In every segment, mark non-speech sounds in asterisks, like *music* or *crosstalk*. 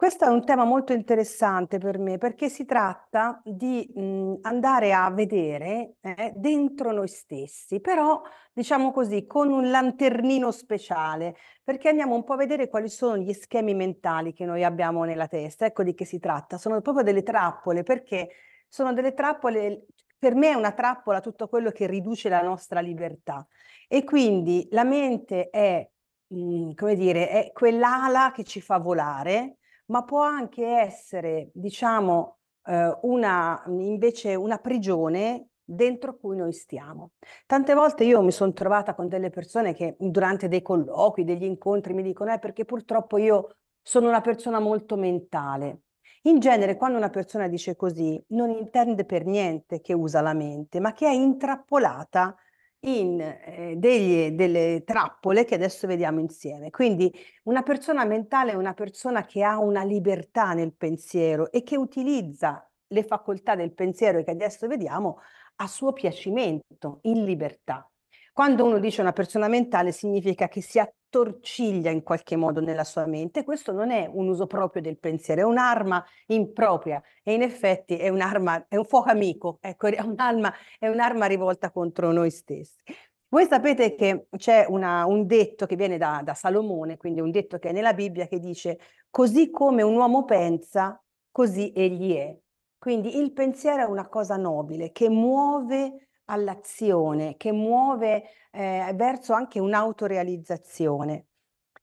Questo è un tema molto interessante per me perché si tratta di mh, mhmm, andare a vedere eh, dentro noi stessi, però diciamo così con un lanternino speciale, perché andiamo un po' a vedere quali sono gli schemi mentali che noi abbiamo nella testa, ecco di che si tratta, sono proprio delle trappole, perché sono delle trappole per me è una trappola tutto quello che riduce la nostra libertà e quindi la mente è, mhmm, come dire, è quell'ala che ci fa volare ma può anche essere, diciamo, eh, una, mhmm, invece una prigione dentro cui noi stiamo. Tante volte io mi sono trovata con delle persone che durante dei colloqui, degli incontri mi dicono eh, perché purtroppo io sono una persona molto mentale. In genere quando una persona dice così non intende per niente che usa la mente, ma che è intrappolata in eh, degli, delle trappole che adesso vediamo insieme. Quindi una persona mentale è una persona che ha una libertà nel pensiero e che utilizza le facoltà del pensiero che adesso vediamo a suo piacimento, in libertà. Quando uno dice una persona mentale significa che si attorciglia in qualche modo nella sua mente. Questo non è un uso proprio del pensiero, è un'arma impropria e in effetti è un'arma, è un fuoco amico, ecco, è un'arma, è un'arma rivolta contro noi stessi. Voi sapete che c'è una, un detto che viene da, da Salomone, quindi un detto che è nella Bibbia che dice così come un uomo pensa, così egli è. Quindi il pensiero è una cosa nobile che muove all'azione, che muove eh, verso anche un'autorealizzazione.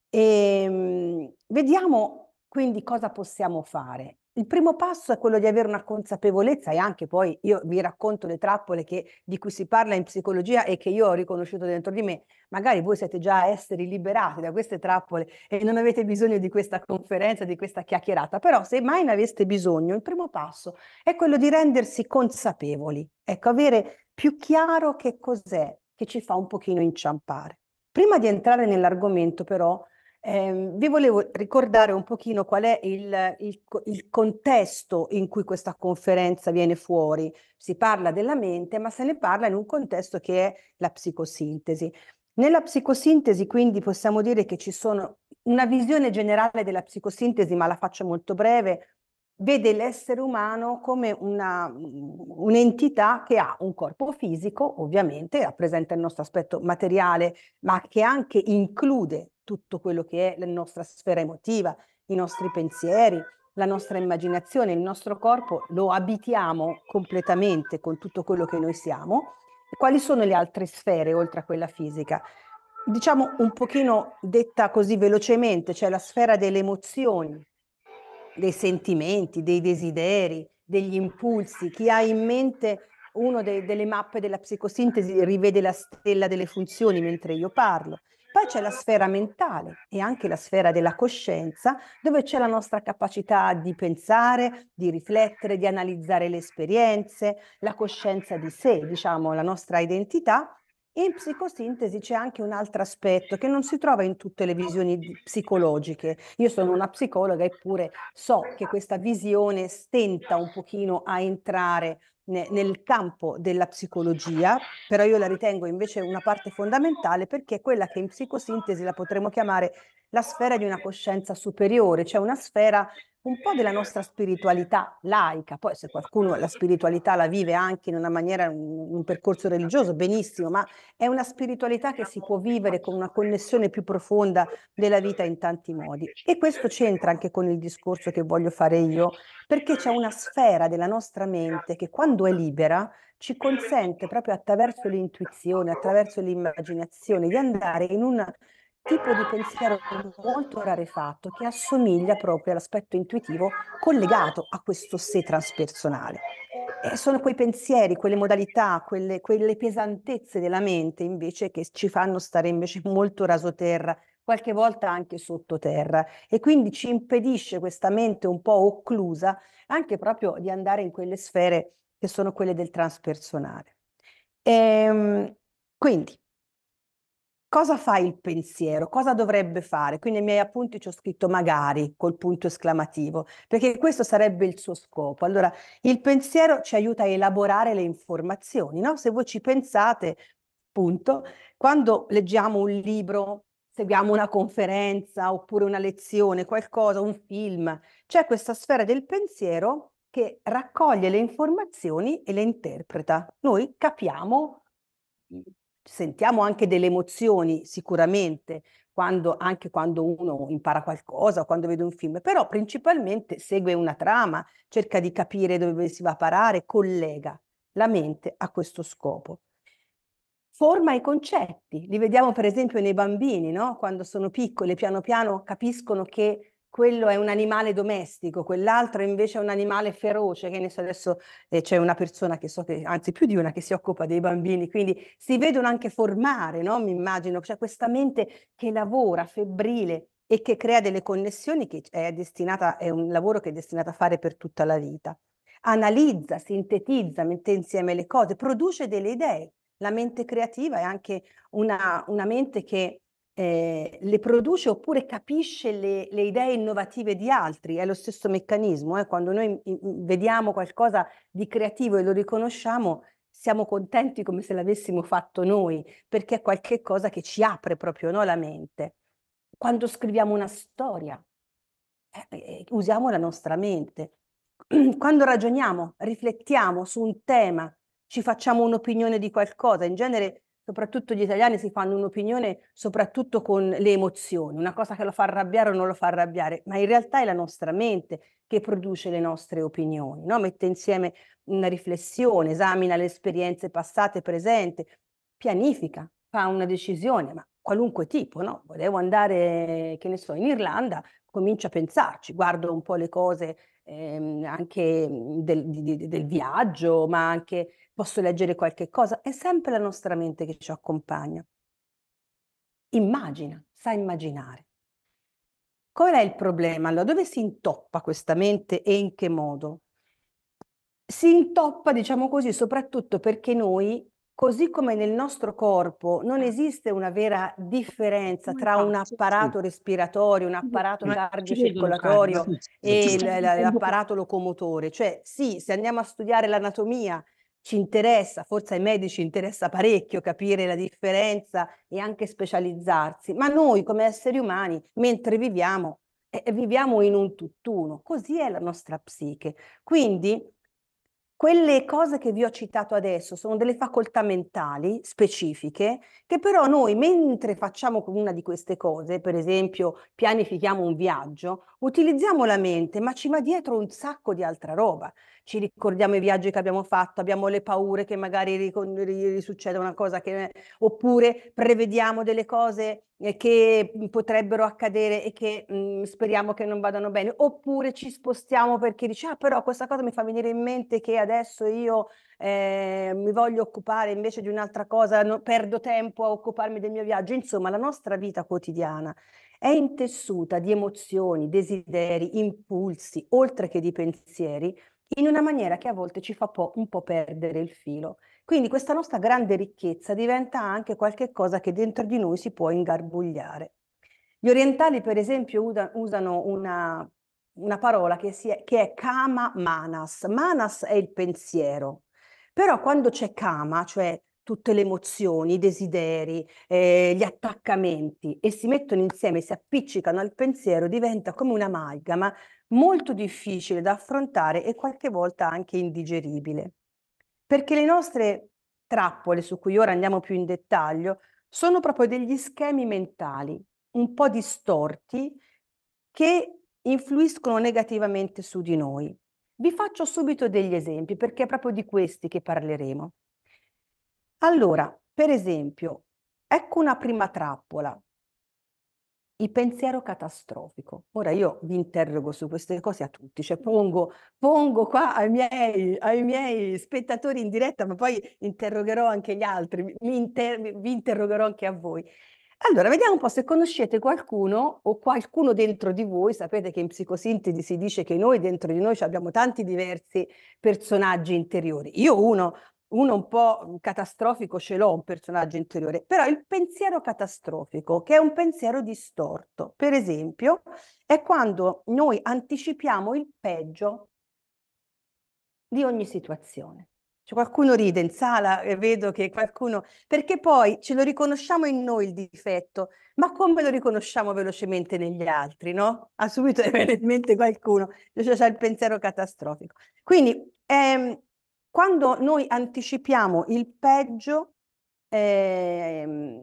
E, ehm, vediamo quindi cosa possiamo fare. Il primo passo è quello di avere una consapevolezza e anche poi io vi racconto le trappole che, di cui si parla in psicologia e che io ho riconosciuto dentro di me. Magari voi siete già esseri liberati da queste trappole e non avete bisogno di questa conferenza, di questa chiacchierata, però se mai ne aveste bisogno, il primo passo è quello di rendersi consapevoli, ecco, avere più chiaro che cos'è che ci fa un pochino inciampare. Prima di entrare nell'argomento però eh, vi volevo ricordare un pochino qual è il, il, il, contesto in cui questa conferenza viene fuori. Si parla della mente, ma se ne parla in un contesto che è la psicosintesi. Nella psicosintesi, quindi, possiamo dire che ci sono una visione generale della psicosintesi, ma la faccio molto breve, vede l'essere umano come una, un'entità che ha un corpo fisico, ovviamente rappresenta il nostro aspetto materiale, ma che anche include tutto quello che è la nostra sfera emotiva, i nostri pensieri, la nostra immaginazione, il nostro corpo, lo abitiamo completamente con tutto quello che noi siamo. Quali sono le altre sfere oltre a quella fisica? Diciamo un pochino detta così velocemente, cioè la sfera delle emozioni, dei sentimenti, dei desideri, degli impulsi. Chi ha in mente una de- delle mappe della psicosintesi rivede la stella delle funzioni mentre io parlo. Poi c'è la sfera mentale e anche la sfera della coscienza, dove c'è la nostra capacità di pensare, di riflettere, di analizzare le esperienze, la coscienza di sé, diciamo, la nostra identità in psicosintesi c'è anche un altro aspetto che non si trova in tutte le visioni psicologiche. Io sono una psicologa eppure so che questa visione stenta un pochino a entrare nel campo della psicologia, però io la ritengo invece una parte fondamentale perché è quella che in psicosintesi la potremmo chiamare la sfera di una coscienza superiore, cioè una sfera un po' della eh. nostra spiritualità laica, poi se qualcuno la spiritualità la vive anche in una maniera, un, un percorso religioso, benissimo, ma è una spiritualità che si può vivere con una connessione più profonda della vita in tanti modi. E questo c'entra anche con il discorso che voglio fare io, perché c'è una sfera della nostra mente che quando è libera ci consente proprio attraverso l'intuizione, attraverso l'immaginazione di andare in una tipo di pensiero molto rarefatto che assomiglia proprio all'aspetto intuitivo collegato a questo sé transpersonale. E sono quei pensieri, quelle modalità, quelle, quelle pesantezze della mente invece che ci fanno stare invece molto rasoterra, qualche volta anche sottoterra e quindi ci impedisce questa mente un po' occlusa anche proprio di andare in quelle sfere che sono quelle del transpersonale. E, ehm, quindi cosa fa il pensiero, cosa dovrebbe fare. Quindi nei miei appunti ci ho scritto magari col punto esclamativo, perché questo sarebbe il suo scopo. Allora, il pensiero ci aiuta a elaborare le informazioni, no? Se voi ci pensate, appunto, quando leggiamo un libro, seguiamo una conferenza oppure una lezione, qualcosa, un film, c'è questa sfera del pensiero che raccoglie le informazioni e le interpreta. Noi capiamo sentiamo anche delle emozioni sicuramente, quando, anche quando uno impara qualcosa, o quando vede un film, però principalmente segue una trama, cerca di capire dove si va a parare, collega la mente a questo scopo. Forma i concetti, li vediamo per esempio nei bambini, no? quando sono piccoli, piano piano capiscono che quello è un animale domestico, quell'altro invece è un animale feroce, che ne so adesso eh, c'è una persona che so che, anzi più di una che si occupa dei bambini, quindi si vedono anche formare, no? mi immagino, cioè questa mente che lavora, febbrile e che crea delle connessioni che è destinata, è un lavoro che è destinato a fare per tutta la vita. Analizza, sintetizza, mette insieme le cose, produce delle idee. La mente creativa è anche una, una mente che eh, le produce oppure capisce le, le, idee innovative di altri. È lo stesso meccanismo, eh? quando noi mm, mm, vediamo qualcosa di creativo e lo riconosciamo, siamo contenti come se l'avessimo fatto noi, perché è qualcosa che ci apre proprio no, la mente. Quando scriviamo una storia, eh, eh usiamo la nostra mente. *clears throat* Quando ragioniamo, riflettiamo su un tema, ci facciamo un'opinione di qualcosa, in genere soprattutto gli italiani si fanno un'opinione soprattutto con le emozioni, una cosa che lo fa arrabbiare o non lo fa arrabbiare, ma in realtà è la nostra mente che produce le nostre opinioni, no? mette insieme una riflessione, esamina le esperienze passate e presenti, pianifica, fa una decisione, ma qualunque tipo, no? volevo andare, che ne so, in Irlanda, comincio a pensarci, guardo un po' le cose ehm, anche del, di, del viaggio, ma anche posso leggere qualche cosa, è sempre la nostra mente che ci accompagna. Immagina, sa immaginare. Qual è il problema? Allora, dove si intoppa questa mente e in che modo? Si intoppa, diciamo così, soprattutto perché noi, così come nel nostro corpo, non ah. esiste una vera differenza tra un apparato respiratorio, un apparato cardiocircolatorio e l'apparato locomotore. Cioè, sì, se andiamo a studiare l'anatomia ci interessa, forse ai medici interessa parecchio capire la differenza e anche specializzarsi, ma noi come esseri umani, mentre viviamo, eh, eh, viviamo in un tutt'uno, così è la nostra psiche. Quindi quelle cose che vi ho citato adesso sono delle facoltà mentali specifiche che però noi mentre facciamo una di queste cose, per esempio pianifichiamo un viaggio, utilizziamo la mente, ma ci va dietro un sacco di altra roba ci ricordiamo i viaggi che abbiamo fatto, abbiamo le paure che magari risucceda una cosa che, oppure prevediamo delle cose eh, che mhmm, potrebbero accadere e che mh, mhmm, speriamo che non vadano bene, oppure ci spostiamo perché dice ah però questa cosa mi fa venire in mente che adesso io eh, mi voglio occupare invece di un'altra cosa, no, perdo tempo a occuparmi del mio viaggio, insomma la nostra vita quotidiana è intessuta di emozioni, desideri, impulsi, oltre che di pensieri in una maniera che a volte ci fa un po' perdere il filo. Quindi questa nostra grande ricchezza diventa anche qualcosa che dentro di noi si può ingarbugliare. Gli orientali, per esempio, usano una, una parola che, è, che è kama manas. Manas è il pensiero, però quando c'è kama, cioè tutte le emozioni, i desideri, eh, gli attaccamenti e si mettono insieme, si appiccicano al pensiero, diventa come un'amalgama molto difficile da affrontare e qualche volta anche indigeribile. Perché le nostre trappole, su cui ora andiamo più in dettaglio, sono proprio degli schemi mentali un po' distorti che influiscono negativamente su di noi. Vi faccio subito degli esempi perché è proprio di questi che parleremo. Allora, per esempio, ecco una prima trappola il pensiero catastrofico. Ora io vi interrogo su queste cose a tutti, cioè pongo, pongo qua ai miei, ai miei, spettatori in diretta, ma poi interrogerò anche gli altri, inter- vi interrogerò anche a voi. Allora, vediamo un po' se conoscete qualcuno o qualcuno dentro di voi. Sapete che in psicosintesi si dice che noi dentro di noi abbiamo tanti diversi personaggi interiori. Io uno uno un po' catastrofico ce l'ho un personaggio interiore, però il pensiero catastrofico, che è un pensiero distorto, per esempio, è quando noi anticipiamo il peggio di ogni situazione. Cioè qualcuno ride in sala e vedo che qualcuno... Perché poi ce lo riconosciamo in noi il difetto, ma come lo riconosciamo velocemente negli altri, no? Ha subito *laughs* in mente qualcuno, cioè c'è il pensiero catastrofico. Quindi ehm, quando noi anticipiamo il peggio, eh,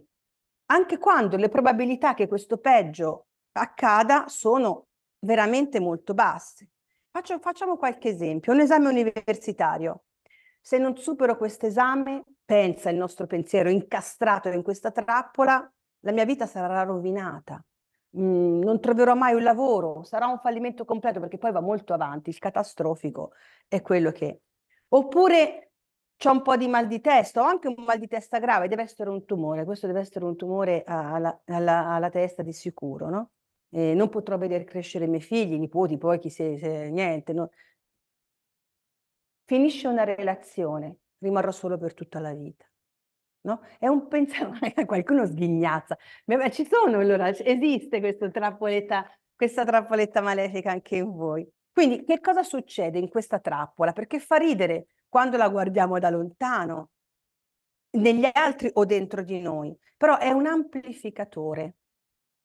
anche quando le probabilità che questo peggio accada sono veramente molto basse. Faccio, facciamo qualche esempio, un esame universitario. Se non supero questo esame, pensa il nostro pensiero incastrato in questa trappola, la mia vita sarà rovinata. Mm, non troverò mai un lavoro, sarà un fallimento completo perché poi va molto avanti, il catastrofico è quello che Oppure c'è un po' di mal di testa o anche un mal di testa grave, deve essere un tumore, questo deve essere un tumore alla, alla, alla testa di sicuro, no? Eh, non potrò vedere crescere i miei figli, i nipoti, poi chi se, se niente. No? Finisce una relazione, rimarrò solo per tutta la vita. No? È un pensiero, *laughs* qualcuno sghignazza. Ma ci sono allora, esiste questa trappoletta, questa trappoletta malefica anche in voi. Quindi che cosa succede in questa trappola? Perché fa ridere quando la guardiamo da lontano, negli altri o dentro di noi, però è un amplificatore,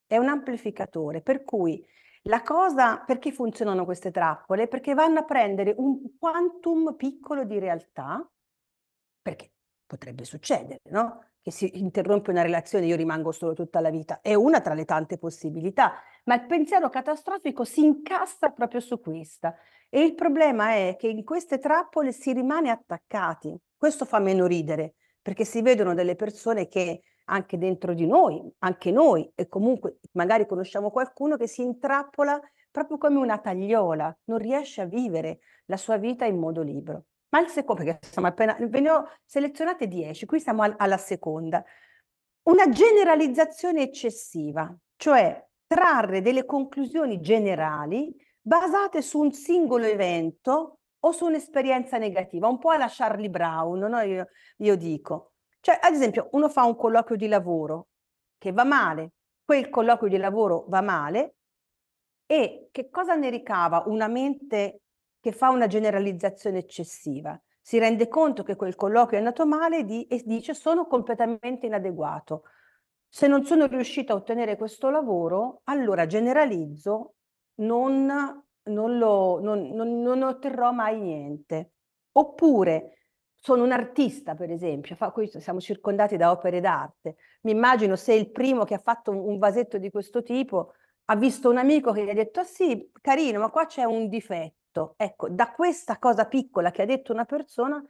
è un amplificatore, per cui la cosa, perché funzionano queste trappole? Perché vanno a prendere un quantum piccolo di realtà, perché potrebbe succedere, no? che si interrompe una relazione, io rimango solo tutta la vita, è una tra le tante possibilità, ma il pensiero catastrofico si incastra proprio su questa. E il problema è che in queste trappole si rimane attaccati. Questo fa meno ridere, perché si vedono delle persone che anche dentro di noi, anche noi, e comunque magari conosciamo qualcuno che si intrappola proprio come una tagliola, non riesce a vivere la sua vita in modo libero al secondo, perché insomma appena, ve ne ho selezionate 10, qui siamo al, alla seconda, una generalizzazione eccessiva, cioè trarre delle conclusioni generali basate su un singolo evento o su un'esperienza negativa, un po' alla Charlie Brown, no? io, io dico. Cioè, ad esempio, uno fa un colloquio di lavoro che va male, quel colloquio di lavoro va male e che cosa ne ricava una mente che fa una generalizzazione eccessiva. Si rende conto che quel colloquio è andato male e dice sono completamente inadeguato. Se non sono riuscito a ottenere questo lavoro, allora generalizzo, non, non, lo, non, non otterrò mai niente. Oppure sono un artista, per esempio, Fa, questo, siamo circondati da opere d'arte. Mi immagino se il primo che ha fatto un vasetto di questo tipo ha visto un amico che gli ha detto: ah, sì, carino, ma qua c'è un difetto detto. Ecco, da questa cosa piccola che ha detto una persona,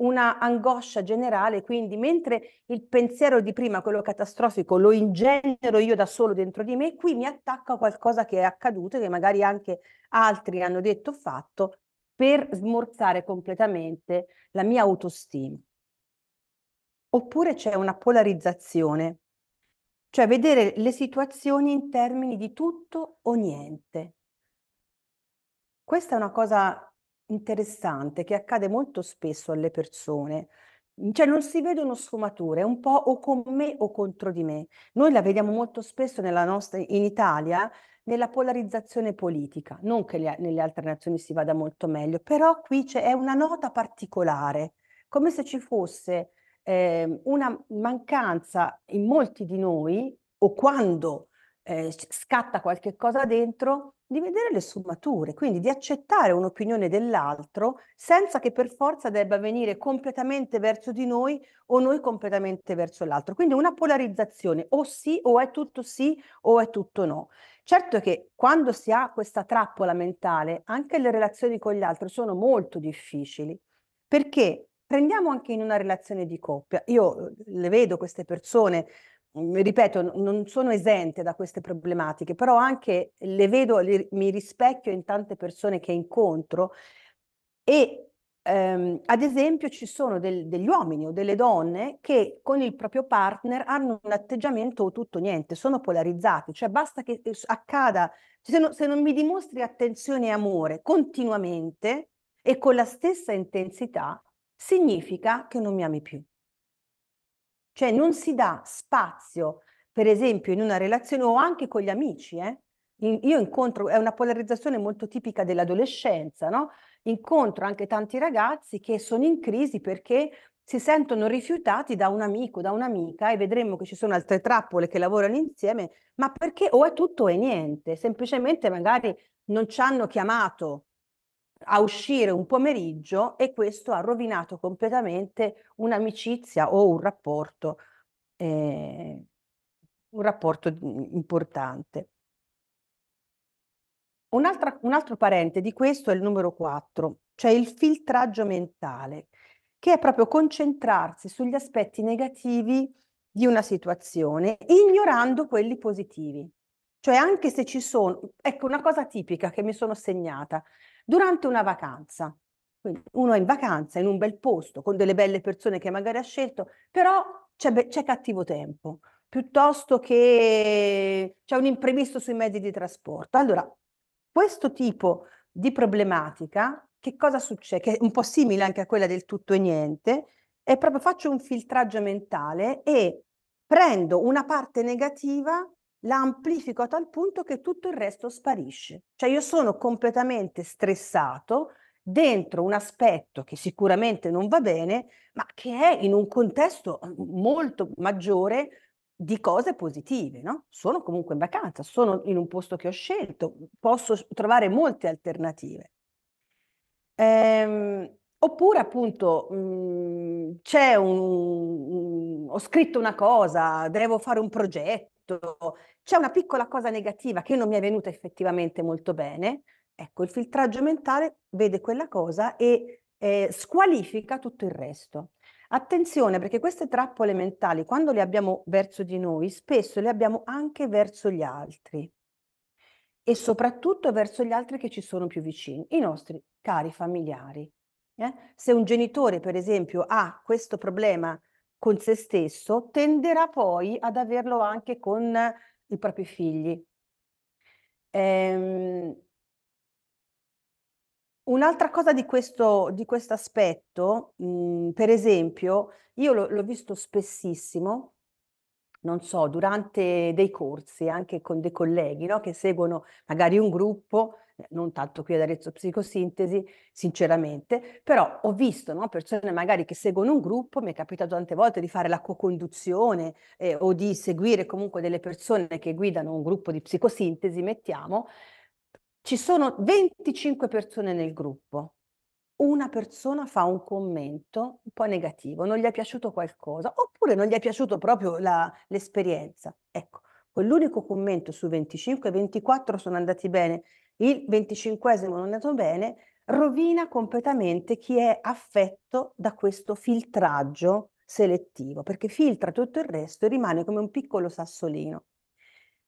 una angoscia generale, quindi mentre il pensiero di prima, quello catastrofico, lo ingenero io da solo dentro di me, qui mi attacca qualcosa che è accaduto, che magari anche altri hanno detto o fatto, per smorzare completamente la mia autostima. Oppure c'è una polarizzazione, cioè vedere le situazioni in termini di tutto o niente. Questa è una cosa interessante che accade molto spesso alle persone. Mhmm, cioè non si vedono sfumature, è un po' o con me o contro di me. Noi la vediamo molto spesso nostra, in Italia nella polarizzazione politica, non che le, nelle altre nazioni si vada molto meglio, però qui c'è una nota particolare, come se ci fosse eh, una mancanza in molti di noi o quando eh, scatta qualche cosa dentro di vedere le sfumature, quindi di accettare un'opinione dell'altro senza che per forza debba venire completamente verso di noi o noi completamente verso l'altro. Quindi una polarizzazione, o sì o è tutto sì o è tutto no. Certo che quando si ha questa trappola mentale, anche le relazioni con gli altri sono molto difficili, perché prendiamo anche in una relazione di coppia, io eh, le vedo queste persone Mm, ripeto, non sono esente da queste problematiche, però anche le vedo, le, mi rispecchio in tante persone che incontro e ehm, ad esempio ci sono del, degli uomini o delle donne che con il proprio partner hanno un atteggiamento tutto niente, sono polarizzati, cioè basta che eh, accada, se, no, se non mi dimostri attenzione e amore continuamente e con la stessa intensità, significa che non mi ami più. Cioè non si dà spazio, per esempio, in una relazione o anche con gli amici, eh? io incontro, è una polarizzazione molto tipica dell'adolescenza, no? Incontro anche tanti ragazzi che sono in crisi perché si sentono rifiutati da un amico, da un'amica e vedremo che ci sono altre trappole che lavorano insieme, ma perché o è tutto o è niente, semplicemente magari non ci hanno chiamato a uscire un pomeriggio e questo ha rovinato completamente un'amicizia o un rapporto, eh, un rapporto importante. Un, altra, un altro parente di questo è il numero 4, cioè il filtraggio mentale, che è proprio concentrarsi sugli aspetti negativi di una situazione, ignorando quelli positivi. Cioè anche se ci sono, ecco una cosa tipica che mi sono segnata, durante una vacanza. Quindi uno è in vacanza, in un bel posto, con delle belle persone che magari ha scelto, però c'è, c'è cattivo tempo, piuttosto che c'è un imprevisto sui mezzi di trasporto. Allora, questo tipo di problematica, che cosa succede? Che è un po' simile anche a quella del tutto e niente, è proprio faccio un filtraggio mentale e prendo una parte negativa la amplifico a tal punto che tutto il resto sparisce. Cioè io sono completamente stressato dentro un aspetto che sicuramente non va bene, ma che è in un contesto mm, molto maggiore di cose positive, no? Sono comunque in vacanza, sono in un posto che ho scelto, posso trovare molte alternative. Ehm, oppure appunto mh, mm, c'è un, mh, ho scritto una cosa, devo fare un progetto c'è una piccola cosa negativa che non mi è venuta effettivamente molto bene, ecco, il filtraggio mentale vede quella cosa e eh, squalifica tutto il resto. Attenzione perché queste trappole mentali, quando le abbiamo verso di noi, spesso le abbiamo anche verso gli altri e soprattutto verso gli altri che ci sono più vicini, i nostri cari familiari. Eh? Se un genitore, per esempio, ha questo problema con se stesso, tenderà poi ad averlo anche con i propri figli. Ehm, Un'altra cosa di questo, di aspetto, mhmm, per esempio, io l'ho visto spessissimo, non so, durante dei corsi, anche con dei colleghi no? che seguono magari un gruppo eh, non tanto qui ad Arezzo Psicosintesi, sinceramente, però ho visto no, persone magari che seguono un gruppo, mi è capitato tante volte di fare la co-conduzione eh, o di seguire comunque delle persone che guidano un gruppo di psicosintesi, mettiamo, ci sono 25 persone nel gruppo, una persona fa un commento un po' negativo, non gli è piaciuto qualcosa, oppure non gli è piaciuto proprio la, l'esperienza. Ecco, quell'unico commento su 25, 24 sono andati bene il venticinquesimo non è andato bene, rovina completamente chi è affetto da questo filtraggio selettivo, perché filtra tutto il resto e rimane come un piccolo sassolino.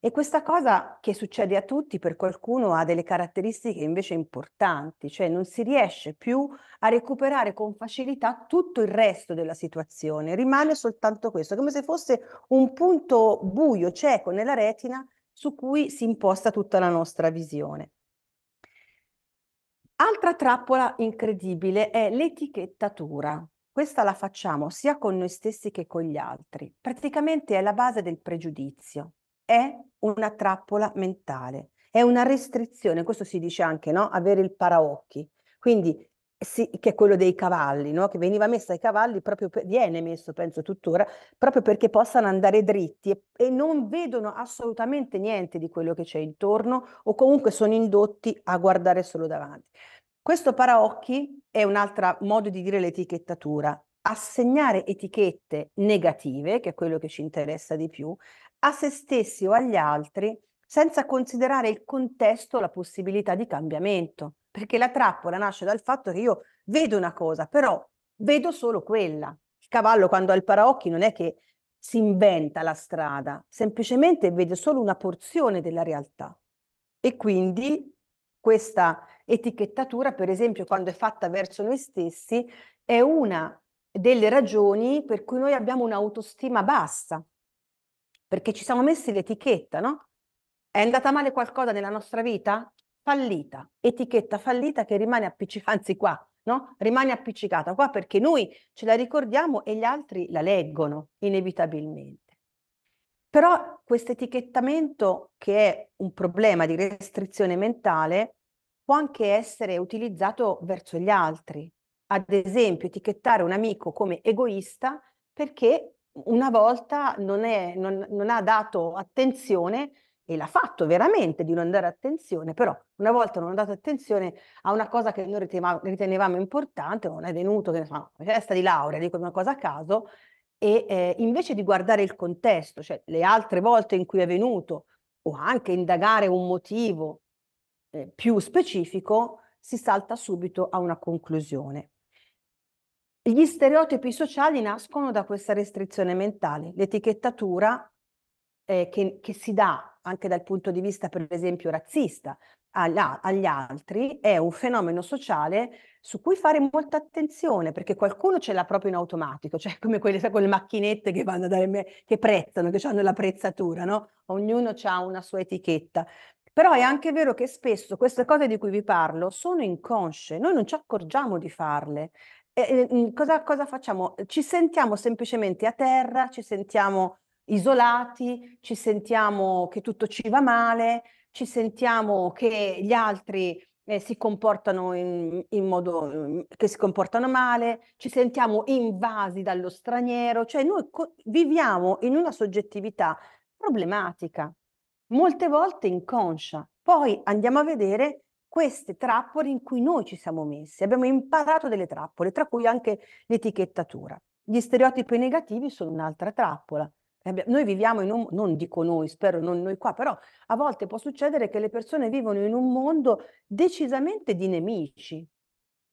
E questa cosa che succede a tutti, per qualcuno ha delle caratteristiche invece importanti, cioè non si riesce più a recuperare con facilità tutto il resto della situazione, rimane soltanto questo, come se fosse un punto buio, cieco nella retina su cui si imposta tutta la nostra visione. Altra trappola incredibile è l'etichettatura. Questa la facciamo sia con noi stessi che con gli altri. Praticamente è la base del pregiudizio. È una trappola mentale, è una restrizione, questo si dice anche, no? Avere il paraocchi. Quindi sì, che è quello dei cavalli, no? che veniva messo ai cavalli proprio per, viene messo, penso tuttora, proprio perché possano andare dritti e, e, non vedono assolutamente niente di quello che c'è intorno o comunque sono indotti a guardare solo davanti. Questo paraocchi è un altro modo di dire l'etichettatura. Assegnare etichette negative, che è quello che ci interessa di più, a se stessi o agli altri senza considerare il contesto, la possibilità di cambiamento perché la trappola nasce dal fatto che io vedo una cosa, però vedo solo quella. Il cavallo quando ha il paraocchi non è che si inventa la strada, semplicemente vede solo una porzione della realtà. E quindi questa etichettatura, per esempio, quando è fatta verso noi stessi, è una delle ragioni per cui noi abbiamo un'autostima bassa, perché ci siamo messi l'etichetta, no? È andata male qualcosa nella nostra vita? fallita, etichetta fallita che rimane appiccicata, *laughs* anzi qua, no? Rimane appiccicata qua perché noi ce la ricordiamo e gli altri la leggono inevitabilmente. Però questo etichettamento, che è un problema di restrizione mentale, può anche essere utilizzato verso gli altri. Ad esempio, etichettare un amico come egoista perché una volta non, è, non, non ha dato attenzione e l'ha fatto veramente di non dare attenzione, però una volta non ha dato attenzione a una cosa che noi ritenevamo, importante, non è venuto, che ne una festa di laurea, dico una cosa a caso, e eh, invece di guardare il contesto, cioè le altre volte in cui è venuto, o anche indagare un motivo eh, più specifico, si salta subito a una conclusione. Gli stereotipi sociali nascono da questa restrizione mentale, l'etichettatura eh, che, che si dà anche dal punto di vista, per esempio, razzista agli altri è un fenomeno sociale su cui fare molta attenzione perché qualcuno ce l'ha proprio in automatico, cioè come quelle, sai, quelle macchinette che vanno dalle me, che prezzano, che hanno l'apprezzatura, no? Ognuno ha una sua etichetta. Però è anche vero che spesso queste cose di cui vi parlo sono inconsce, noi non ci accorgiamo di farle. E, e, mm, cosa, cosa facciamo? Ci sentiamo semplicemente a terra, ci sentiamo isolati, ci sentiamo che tutto ci va male, ci sentiamo che gli altri eh, si comportano in, in modo mm, che si comportano male, ci sentiamo invasi dallo straniero, cioè noi co- viviamo in una soggettività problematica, molte volte inconscia. Poi andiamo a vedere queste trappole in cui noi ci siamo messi, abbiamo imparato delle trappole, tra cui anche l'etichettatura. Gli stereotipi negativi sono un'altra trappola. Noi viviamo in un, non dico noi, spero non noi qua, però a volte può succedere che le persone vivono in un mondo decisamente di nemici,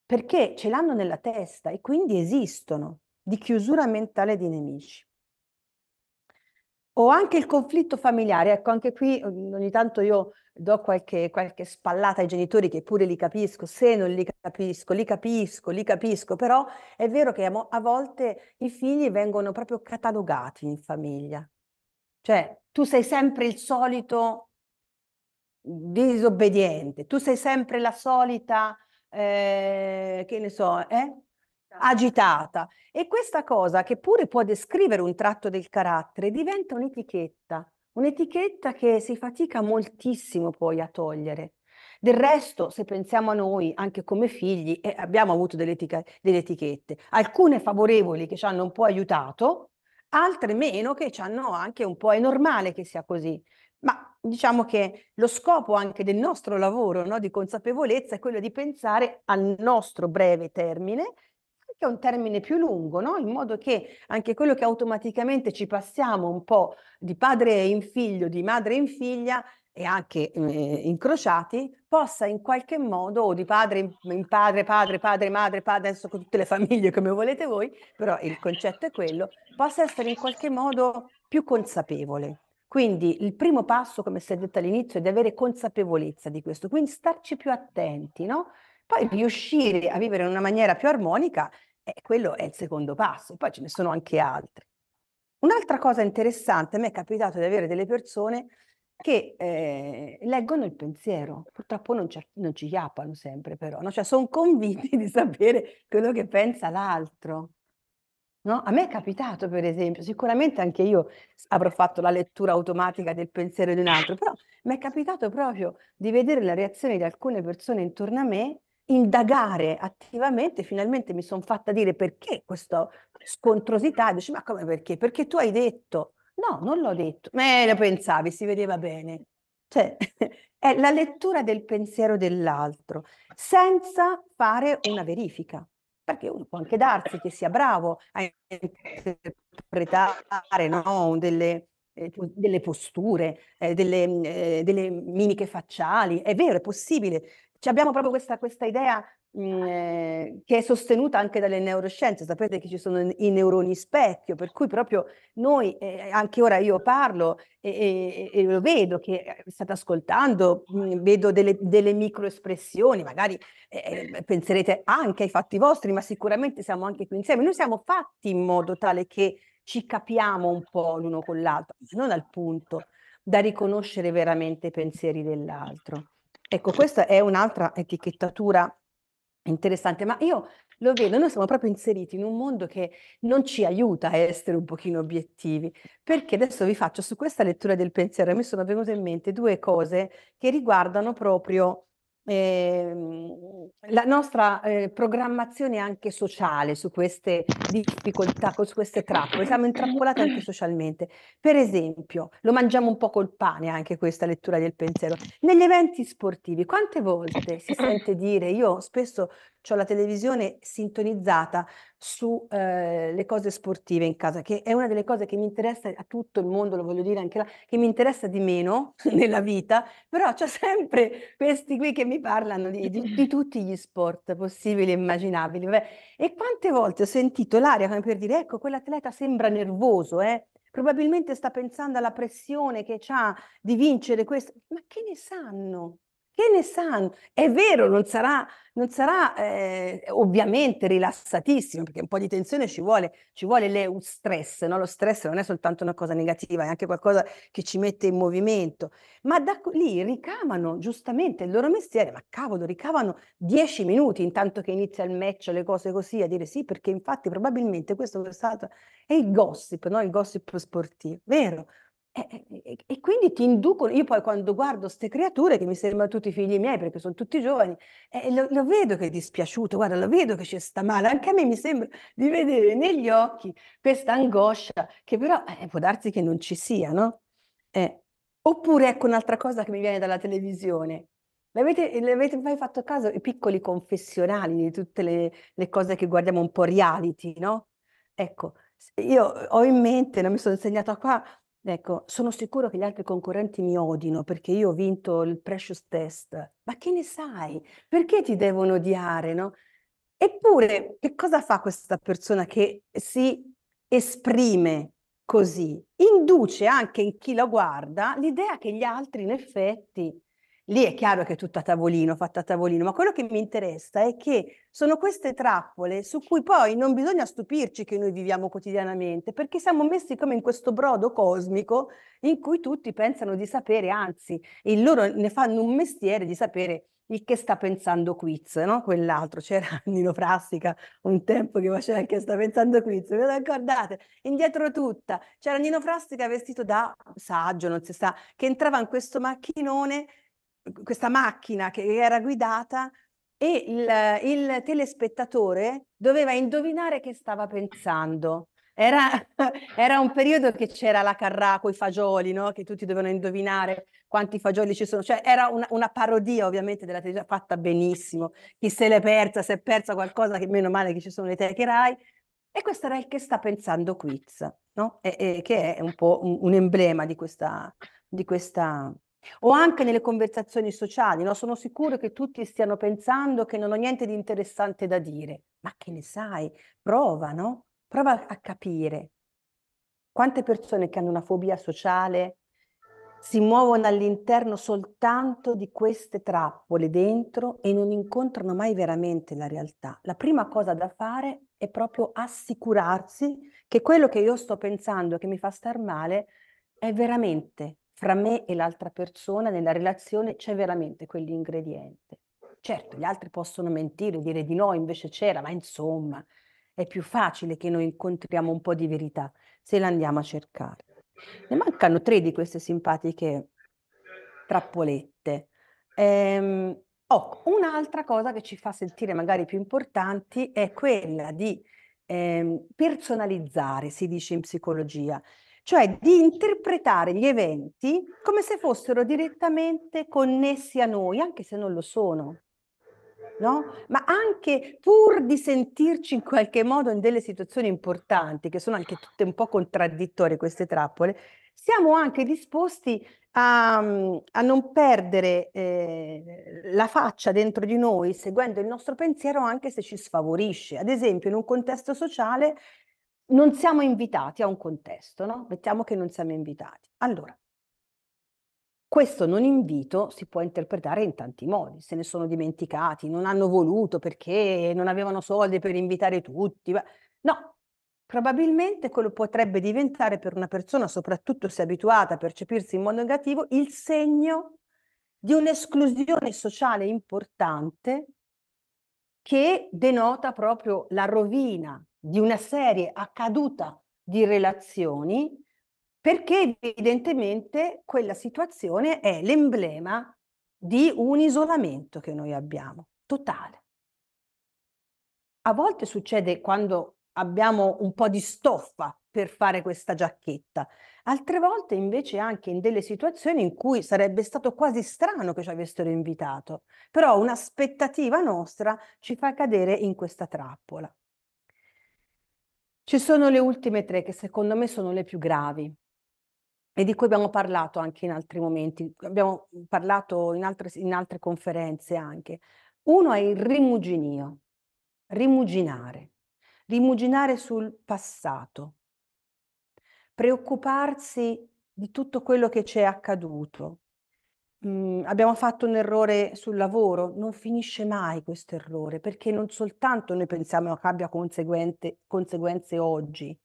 perché ce l'hanno nella testa e quindi esistono, di chiusura mentale di nemici. O anche il conflitto familiare, ecco anche qui uhm, ogni tanto io do qualche, qualche spallata ai genitori che pure li capisco, se non li capisco, li capisco, li capisco, però è vero che a, volte i figli vengono proprio catalogati in famiglia. Cioè, tu sei sempre il solito disobbediente, tu sei sempre la solita, eh, che ne so, eh? agitata. E questa cosa, che pure può descrivere un tratto del carattere, diventa un'etichetta. Un'etichetta che si fatica moltissimo poi a togliere. Del resto, se pensiamo a noi, anche come figli, eh, abbiamo avuto delle, etica- delle, etichette, alcune favorevoli che ci hanno un po' aiutato, altre meno che ci hanno anche un po', è normale che sia così. Ma diciamo che lo scopo anche del nostro lavoro no, di consapevolezza è quello di pensare al nostro breve termine, anche a un termine più lungo, no? in modo che anche quello che automaticamente ci passiamo un po' di padre in figlio, di madre in figlia e anche eh, incrociati, possa in qualche modo, o di padre in, in padre, padre, padre, madre, padre, adesso con tutte le famiglie come volete voi, però il concetto è quello, possa essere in qualche modo più consapevole. Quindi il primo passo, come si è detto all'inizio, è di avere consapevolezza di questo, quindi starci più attenti, no? Poi riuscire a vivere in una maniera più armonica e eh, quello è il secondo passo, poi ce ne sono anche altri. Un'altra cosa interessante, a me è capitato di avere delle persone che eh, leggono il pensiero, purtroppo non, non ci chiappano sempre però, no? cioè sono convinti di sapere quello che pensa l'altro. No? A me è capitato per esempio, sicuramente anche io avrò fatto la lettura automatica del pensiero di un altro, però mi è capitato proprio di vedere la reazione di alcune persone intorno a me indagare attivamente, finalmente mi sono fatta dire perché questa scontrosità, dici ma come perché? Perché tu hai detto, no, non l'ho detto, ma lo pensavi, si vedeva bene. Cioè, *laughs* è la lettura del pensiero dell'altro, senza fare una verifica, perché uno può anche darsi che sia bravo a interpretare no, delle, eh, delle posture, eh, delle, mm, eh, delle mimiche facciali. È vero, è possibile, cioè abbiamo proprio questa, questa idea mhmm, ah. eh, che è sostenuta anche dalle neuroscienze, sapete che ci sono i neuroni specchio, per cui proprio noi, eh, eh anche ora io parlo e, e, e, lo vedo che eh, state ascoltando, mh, mhmm, vedo delle, delle microespressioni, magari eh, penserete anche ai fatti vostri, ma sicuramente siamo anche qui insieme. Noi siamo fatti in modo tale che ci capiamo un po' l'uno con l'altro, non al punto da riconoscere veramente i pensieri dell'altro. Ecco, questa è un'altra etichettatura interessante, ma io lo vedo, noi siamo proprio inseriti in un mondo che non ci aiuta a essere un pochino obiettivi, perché adesso vi faccio su questa lettura del pensiero, mi sono venute in mente due cose che riguardano proprio Ehm, la nostra eh, programmazione anche sociale su queste difficoltà, su queste trappole, siamo intrappolati anche socialmente. Per esempio, lo mangiamo un po' col pane anche questa lettura del pensiero. Negli eventi sportivi, quante volte si sente dire, io spesso ho la televisione sintonizzata sulle eh, cose sportive in casa, che è una delle cose che mi interessa a tutto il mondo, lo voglio dire anche là, che mi interessa di meno *laughs* nella vita, però c'è sempre questi qui che mi parlano di, di, di tutti gli sport possibili e immaginabili. Vabbè. E quante volte ho sentito l'aria come per dire, ecco, quell'atleta sembra nervoso, eh? probabilmente sta pensando alla pressione che ha di vincere questo, ma che ne sanno? Che ne sanno? È vero, non sarà, non sarà eh, ovviamente rilassatissimo, perché un po' di tensione ci vuole, ci vuole le, un stress, no? lo stress non è soltanto una cosa negativa, è anche qualcosa che ci mette in movimento, ma da lì ricavano giustamente il loro mestiere, ma cavolo, ricavano dieci minuti intanto che inizia il match, le cose così, a dire sì, perché infatti probabilmente questo, quest'altro, è il gossip, no? il gossip sportivo, vero? E, eh, eh, eh, e, quindi ti inducono, io poi quando guardo queste creature che mi sembrano tutti figli miei perché sono tutti giovani, eh, lo, lo, vedo che è dispiaciuto, guarda, lo vedo che ci sta male, anche a me mi sembra di vedere negli occhi questa angoscia che però eh, può darsi che non ci sia, no? Eh, oppure ecco un'altra cosa che mi viene dalla televisione. L'avete, l'avete mai fatto caso? I piccoli confessionali di tutte le, le cose che guardiamo un po' reality, no? Ecco, io ho in mente, non mi sono insegnata qua, Ecco, sono sicuro che gli altri concorrenti mi odino perché io ho vinto il precious test. Ma che ne sai? Perché ti devono odiare, no? Eppure, che cosa fa questa persona che si esprime così? Induce anche in chi la guarda l'idea che gli altri, in effetti, Lì è chiaro che è tutto a tavolino, fatto a tavolino, ma quello che mi interessa è che sono queste trappole su cui poi non bisogna stupirci che noi viviamo quotidianamente, perché siamo messi come in questo brodo cosmico in cui tutti pensano di sapere, anzi, e loro ne fanno un mestiere di sapere il che sta pensando Quiz, no? Quell'altro, c'era *laughs* Nino Frassica un tempo che faceva il che sta pensando Quiz, ve lo ricordate? Indietro tutta, c'era Nino Frassica vestito da saggio, non si sa, che entrava in questo macchinone questa macchina che era guidata e il, il, telespettatore doveva indovinare che stava pensando. Era, *laughs* era un periodo che c'era la carrà con i fagioli, no? che tutti dovevano indovinare quanti fagioli ci sono. Cioè, era una, una parodia ovviamente della televisione fatta benissimo. Chi se l'è persa, se è persa qualcosa, che meno male che ci sono le teche RAI. E questo era il che sta pensando quiz, no? e, e, che è un po' un, un emblema di questa, di questa o anche nelle conversazioni sociali. No? Sono sicuro che tutti stiano pensando che non ho niente di interessante da dire, ma che ne sai? Prova, no? Prova a capire. Quante persone che hanno una fobia sociale si muovono all'interno soltanto di queste trappole dentro e non incontrano mai veramente la realtà. La prima cosa da fare è proprio assicurarsi che quello che io sto pensando che mi fa star male è veramente fra me e l'altra persona nella relazione c'è veramente quell'ingrediente. Certo, gli altri possono mentire, dire di no, invece c'era, ma insomma, è più facile che noi incontriamo un po' di verità se la andiamo a cercare. Ne mancano tre di queste simpatiche trappolette. Ehm, oh, un'altra cosa che ci fa sentire magari più importanti è quella di ehm, personalizzare, si dice in psicologia, cioè di interpretare gli eventi come se fossero direttamente connessi a noi, anche se non lo sono. No? Ma anche pur di sentirci in qualche modo in delle situazioni importanti, che sono anche tutte un po' contraddittorie queste trappole, siamo anche disposti a, mm, a non perdere eh, la faccia dentro di noi seguendo il nostro pensiero anche se ci sfavorisce. Ad esempio, in un contesto sociale non siamo invitati a un contesto, no? Mettiamo che non siamo invitati. Allora, questo non invito si può interpretare in tanti modi, se ne sono dimenticati, non hanno voluto perché non avevano soldi per invitare tutti. No, probabilmente quello potrebbe diventare per una persona, soprattutto se abituata a percepirsi in modo negativo, il segno di un'esclusione sociale importante che denota proprio la rovina di una serie accaduta di relazioni perché evidentemente quella situazione è l'emblema di un isolamento che noi abbiamo, totale. A volte succede quando abbiamo un po' di stoffa per fare questa giacchetta, altre volte invece anche in delle situazioni in cui sarebbe stato quasi strano che ci avessero invitato, però un'aspettativa nostra ci fa cadere in questa trappola. Ci sono le ultime tre che secondo me sono le più gravi e di cui abbiamo parlato anche in altri momenti, abbiamo mhmm, parlato in altre, in altre conferenze anche. Uno è il rimuginio, rimuginare, rimuginare sul passato, preoccuparsi di tutto quello che ci è accaduto, mh, mhmm, abbiamo fatto un errore sul lavoro, non finisce mai questo errore, perché non soltanto noi pensiamo che abbia conseguenze oggi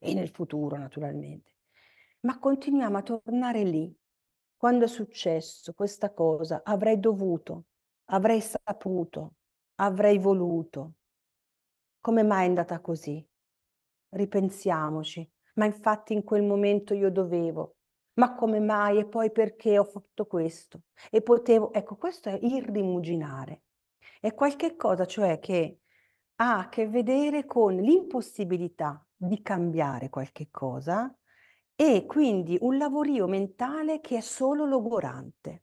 e nel futuro naturalmente, ma continuiamo a tornare lì. Quando è successo questa cosa, avrei dovuto, avrei saputo, avrei voluto. Come mai è andata così? Ripensiamoci. Ma infatti in quel momento io dovevo, ma come mai e poi perché ho fatto questo? E potevo, ecco, questo è il rimuginare. È qualche cosa, cioè, che ha a che vedere con l'impossibilità di cambiare qualche cosa e quindi un lavorio mentale che è solo logorante.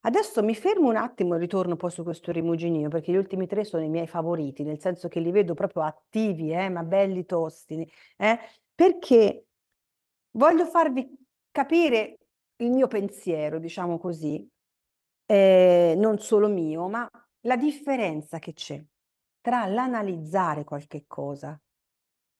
Adesso mi fermo un attimo e ritorno poi su questo rimuginio, perché gli ultimi tre sono i miei favoriti, nel senso che li vedo proprio attivi, eh, ma belli tosti, eh, perché voglio farvi capire il mio pensiero, diciamo così, eh, non solo mio, ma la differenza che c'è tra l'analizzare qualche cosa,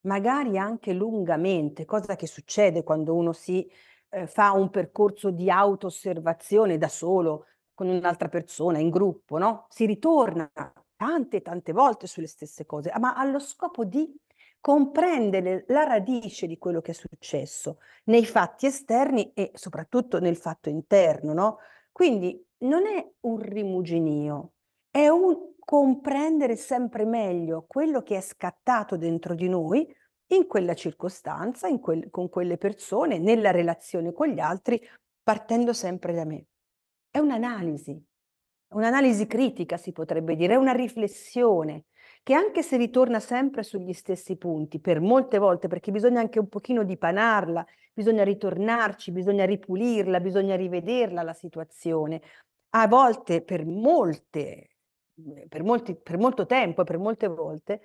magari anche lungamente, cosa che succede quando uno si eh, fa un percorso di auto-osservazione da solo, con un'altra persona, in gruppo, no? Si ritorna tante, tante volte sulle stesse cose, ma allo scopo di comprendere la radice di quello che è successo nei fatti esterni e soprattutto nel fatto interno, no? Quindi non è un rimuginio, è un comprendere sempre meglio quello che è scattato dentro di noi in quella circostanza, in quel, con quelle persone, nella relazione con gli altri, partendo sempre da me. È un'analisi, un'analisi critica si potrebbe dire, è una riflessione, che anche se ritorna sempre sugli stessi punti, per molte volte, perché bisogna anche un pochino dipanarla, bisogna ritornarci, bisogna ripulirla, bisogna rivederla la situazione, a volte per molte, per, molti, per molto tempo e per molte volte,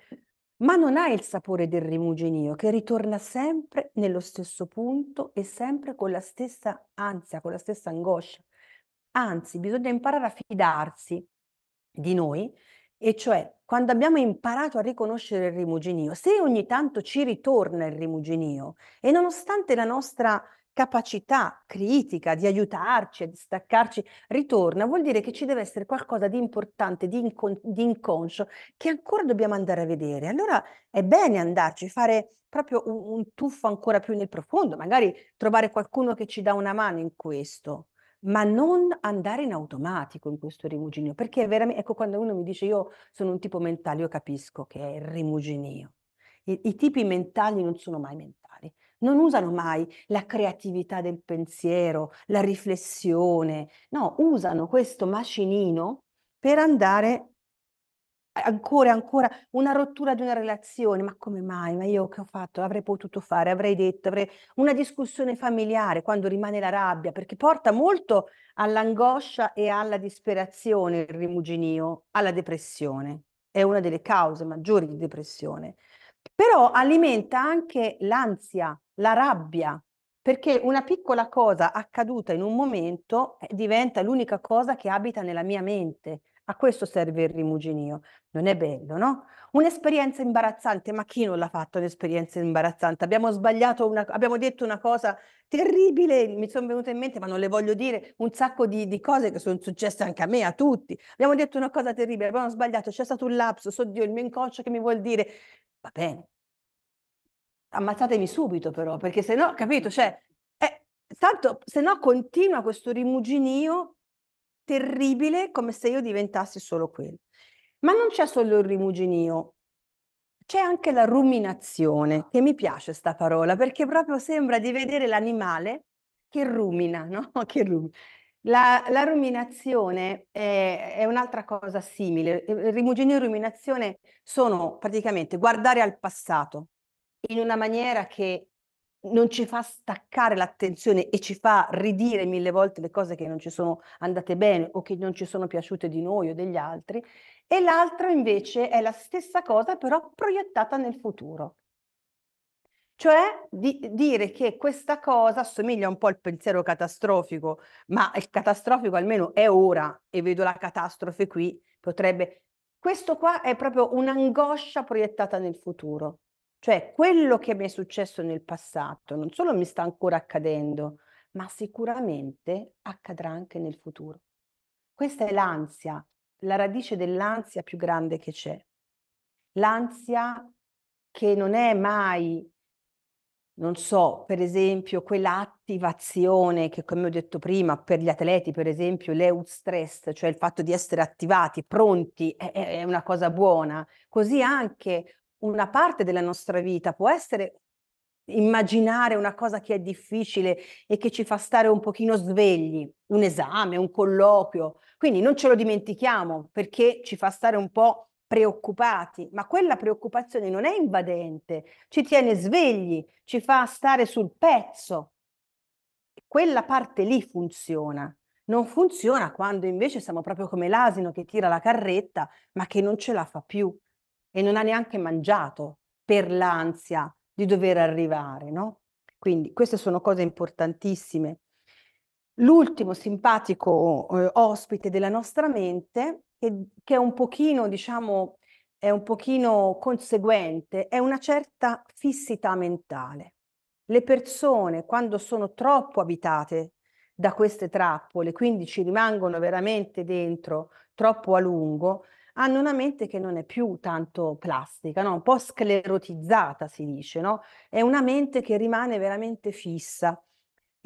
ma non ha il sapore del rimuginio che ritorna sempre nello stesso punto e sempre con la stessa ansia, con la stessa angoscia. Anzi, bisogna imparare a fidarsi di noi e cioè, quando abbiamo imparato a riconoscere il rimuginio, se ogni tanto ci ritorna il rimuginio e nonostante la nostra capacità critica di aiutarci di staccarci, ritorna, vuol dire che ci deve essere qualcosa di importante, di, incon- di, inconscio, che ancora dobbiamo andare a vedere. Allora è bene andarci, fare proprio un, un tuffo ancora più nel profondo, magari trovare qualcuno che ci dà una mano in questo ma non andare in automatico in questo rimuginio, perché veramente, ecco quando uno mi dice io sono un tipo mentale, io capisco che è il rimuginio. I, I, tipi mentali non sono mai mentali, non usano mai la creatività del pensiero, la riflessione, no, usano questo macinino per andare ancora, ancora una rottura di una relazione, ma come mai? Ma io che ho fatto? Avrei potuto fare, avrei detto, avrei una discussione familiare quando rimane la rabbia, perché porta molto all'angoscia e alla disperazione il rimuginio, alla depressione. È una delle cause maggiori di depressione. Però alimenta anche l'ansia, la rabbia, perché una piccola cosa accaduta in un momento eh, diventa l'unica cosa che abita nella mia mente a questo serve il rimuginio. Non è bello, no? Un'esperienza imbarazzante, ma chi non l'ha fatto un'esperienza imbarazzante? Abbiamo sbagliato, una, abbiamo detto una cosa terribile, mi sono venute in mente, ma non le voglio dire, un sacco di, di, cose che sono successe anche a me, a tutti. Abbiamo detto una cosa terribile, abbiamo sbagliato, c'è stato un lapsus, oddio, il mio inconscio che mi vuol dire, va bene, ammazzatemi subito però, perché se no, capito, cioè, eh, tanto se no continua questo rimuginio terribile come se io diventassi solo quello. Ma non c'è solo il rimuginio, c'è anche la ruminazione, che mi piace questa parola, perché proprio sembra di vedere l'animale che rumina, *laughs* no? Che rumina. La, la, ruminazione è, è, un'altra cosa simile. Rimuginio e ruminazione sono praticamente guardare al passato in una maniera che non ci fa staccare l'attenzione e ci fa ridire mille volte le cose che non ci sono andate bene o che non ci sono piaciute di noi o degli altri, e l'altra invece è la stessa cosa però proiettata nel futuro. Cioè di dire che questa cosa assomiglia un po' al pensiero catastrofico, ma il catastrofico almeno è ora e vedo la catastrofe qui, potrebbe... Questo qua è proprio un'angoscia proiettata nel futuro. Cioè quello che mi è successo nel passato non solo mi sta ancora accadendo, ma sicuramente accadrà anche nel futuro. Questa è l'ansia, la radice dell'ansia più grande che c'è. L'ansia che non è mai, non so, per esempio, quella attivazione che, come ho detto prima, per gli atleti, per esempio, l'eut cioè il fatto di essere attivati, pronti, è, è una cosa buona. Così anche una parte della nostra vita, può essere immaginare una cosa che è difficile e che ci fa stare un pochino svegli, un esame, un colloquio. Quindi non ce lo dimentichiamo perché ci fa stare un po' preoccupati, ma quella preoccupazione non è invadente, ci tiene svegli, ci fa stare sul pezzo. Quella parte lì funziona. Non funziona quando invece siamo proprio come l'asino che tira la carretta, ma che non ce la fa più e non ha neanche mangiato per l'ansia di dover arrivare, no? Quindi queste sono cose importantissime. L'ultimo simpatico eh, ospite della nostra mente, che, che, è un pochino, diciamo, è un pochino conseguente, è una certa fissità mentale. Le persone, quando sono troppo abitate da queste trappole, quindi ci rimangono veramente dentro troppo a lungo, hanno una mente che non è più tanto plastica, no? un po' sclerotizzata si dice, no? è una mente che rimane veramente fissa.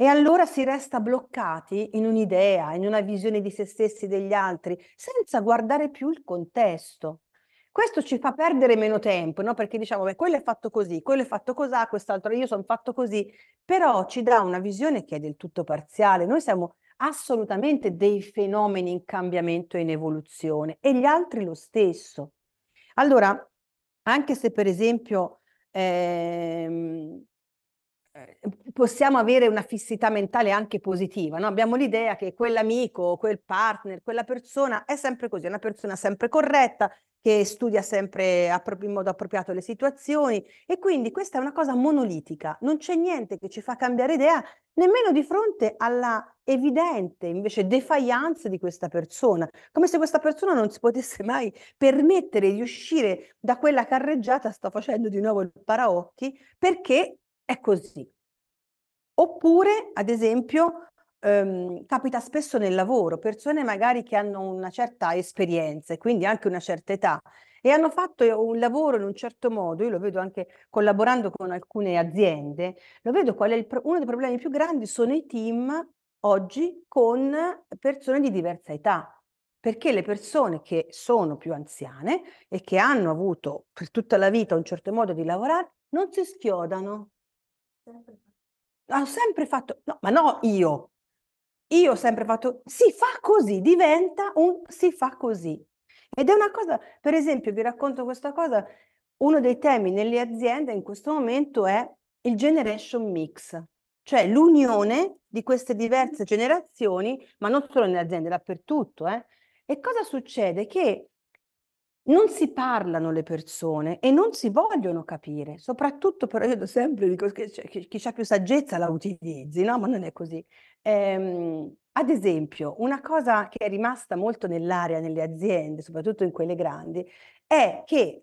E allora si resta bloccati in un'idea, in una visione di se stessi e degli altri, senza guardare più il contesto. Questo ci fa perdere meno tempo, no? perché diciamo, beh, quello è fatto così, quello è fatto così, quest'altro io sono fatto così, però ci dà una visione che è del tutto parziale. Noi siamo assolutamente dei fenomeni in cambiamento e in evoluzione e gli altri lo stesso. Allora, anche se per esempio ehm, Ehm, possiamo avere una fissità mentale anche positiva, no? abbiamo l'idea che quell'amico, quel partner, quella persona è sempre così, è una persona sempre corretta, che studia sempre in modo appropriato le situazioni e quindi questa è una cosa monolitica, non c'è niente che ci fa cambiare idea nemmeno di fronte alla evidente invece defaianza di questa persona, come se questa persona non si potesse mai permettere di uscire da quella carreggiata, sto facendo di nuovo il paraocchi, perché è così. Oppure, ad esempio, ehm, capita spesso nel lavoro, persone magari che hanno una certa esperienza e quindi anche una certa età e hanno fatto un lavoro in un certo modo, io lo vedo anche collaborando con alcune aziende, lo vedo qual è il pro- uno dei problemi più grandi sono i team oggi con persone di diversa età. Perché le persone che sono più anziane e che hanno avuto per tutta la vita un certo modo di lavorare non si schiodano, Sempre. Ho sempre fatto, no, ma no io. Io ho sempre fatto, si fa così, diventa un si fa così. Ed è una cosa, per esempio, vi racconto questa cosa, uno dei temi nelle aziende in questo momento è il generation mix, cioè l'unione di queste diverse generazioni, ma non solo nelle aziende, dappertutto. Eh. E cosa succede? Che non si parlano le persone e non si vogliono capire, soprattutto però io sempre dico che chi ha più saggezza la utilizzi, no? Ma non è così. Ehm, ad esempio, una cosa che è rimasta molto nell'area, nelle aziende, soprattutto in quelle grandi, è che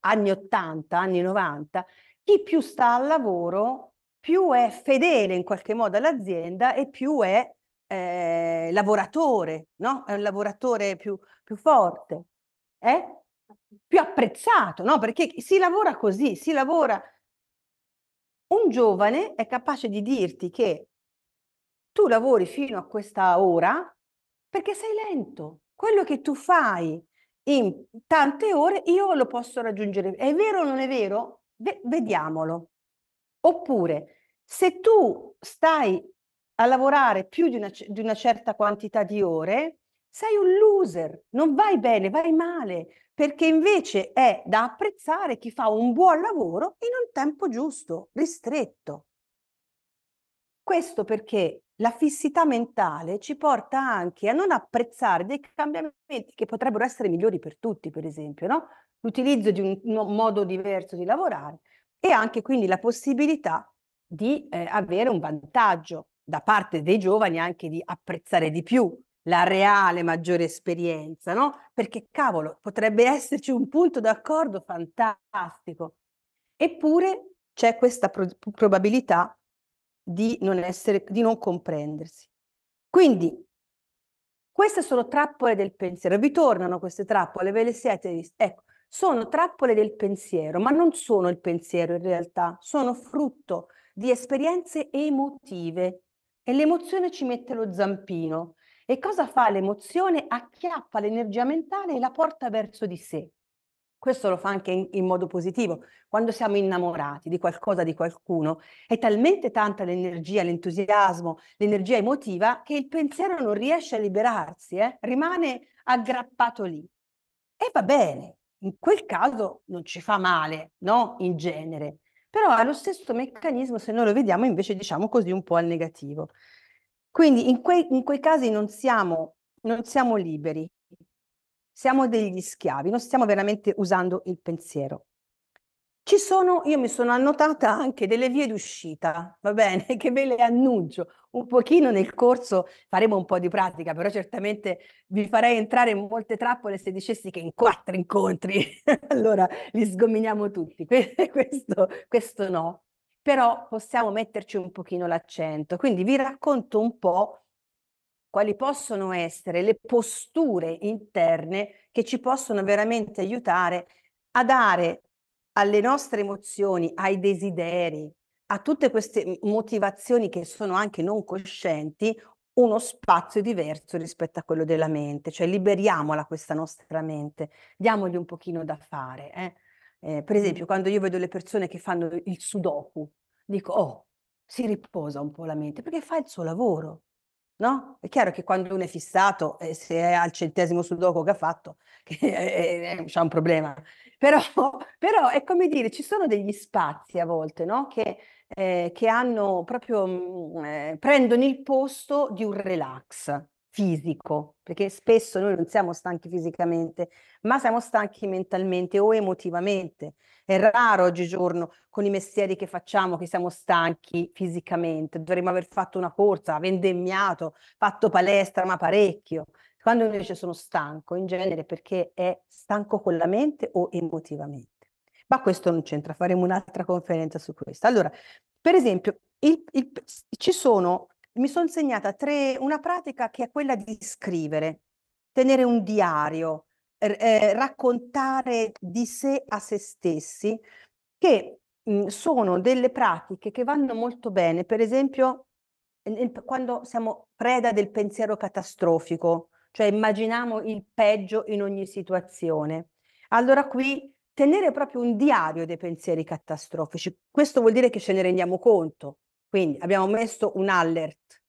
anni 80, anni 90, chi più sta al lavoro più è fedele in qualche modo all'azienda e più è eh, lavoratore, no? È un lavoratore più, più forte è più apprezzato, no? Perché si lavora così, si lavora. Un giovane è capace di dirti che tu lavori fino a questa ora perché sei lento. Quello che tu fai in tante ore io lo posso raggiungere. È vero o non è vero? Ve- vediamolo. Oppure, se tu stai a lavorare più di una, di una certa quantità di ore, sei un loser, non vai bene, vai male, perché invece è da apprezzare chi fa un buon lavoro in un tempo giusto, ristretto. Questo perché la fissità mentale ci porta anche a non apprezzare dei cambiamenti che potrebbero essere migliori per tutti, per esempio, no? l'utilizzo di un, modo diverso di lavorare e anche quindi la possibilità di eh, avere un vantaggio da parte dei giovani anche di apprezzare di più la reale maggiore esperienza, no? Perché cavolo, potrebbe esserci un punto d'accordo fantastico. Eppure c'è questa pro- probabilità di non, essere, di non comprendersi. Quindi queste sono trappole del pensiero, vi tornano queste trappole, ve le siete viste? Ecco, sono trappole del pensiero, ma non sono il pensiero in realtà, sono frutto di esperienze emotive e l'emozione ci mette lo zampino, e cosa fa l'emozione? Acchiappa l'energia mentale e la porta verso di sé. Questo lo fa anche in, in, modo positivo. Quando siamo innamorati di qualcosa, di qualcuno, è talmente tanta l'energia, l'entusiasmo, l'energia emotiva che il pensiero non riesce a liberarsi, eh? rimane aggrappato lì. E va bene, in quel caso non ci fa male, no? In genere. Però ha lo stesso meccanismo se noi lo vediamo invece, diciamo così, un po' al negativo. Quindi in quei, in quei casi non siamo, non siamo liberi, siamo degli schiavi, non stiamo veramente usando il pensiero. Ci sono, io mi sono annotata anche delle vie d'uscita, va bene, *laughs* che ve le annuncio un pochino nel corso, faremo un po' di pratica, però certamente vi farei entrare in molte trappole se dicessi che in quattro incontri, *laughs* allora li sgominiamo tutti, *laughs* questo, questo no però possiamo metterci un pochino l'accento. Quindi vi racconto un po' quali possono essere le posture interne che ci possono veramente aiutare a dare alle nostre emozioni, ai desideri, a tutte queste motivazioni che sono anche non coscienti, uno spazio diverso rispetto a quello della mente, cioè liberiamola questa nostra mente, diamogli un pochino da fare. Eh? Eh, per esempio, quando io vedo le persone che fanno il sudoku, dico, oh, si riposa un po' la mente perché fa il suo lavoro. No? È chiaro che quando uno è fissato, eh, se è al centesimo sudoku che ha fatto, *laughs* che eh, c'è un problema. Però, *laughs* però, è come dire, ci sono degli spazi a volte no? che, eh, che hanno proprio, mh, mm, eh, prendono il posto di un relax fisico, perché spesso noi non siamo stanchi fisicamente, ma siamo stanchi mentalmente o emotivamente. È raro oggigiorno con i mestieri che facciamo che siamo stanchi fisicamente, dovremmo aver fatto una corsa, vendemmiato, fatto palestra, ma parecchio. Quando invece sono stanco, in genere perché è stanco con la mente o emotivamente. Ma questo non c'entra, faremo un'altra conferenza su questo. Allora, per esempio, il, il, ci sono mi sono insegnata tre, una pratica che è quella di scrivere, tenere un diario, eh, raccontare di sé a se stessi, che mh, mhmm, sono delle pratiche che vanno molto bene, per esempio nel, quando siamo preda del pensiero catastrofico, cioè immaginiamo il peggio in ogni situazione. Allora qui tenere proprio un diario dei pensieri catastrofici, questo vuol dire che ce ne rendiamo conto, quindi abbiamo messo un alert.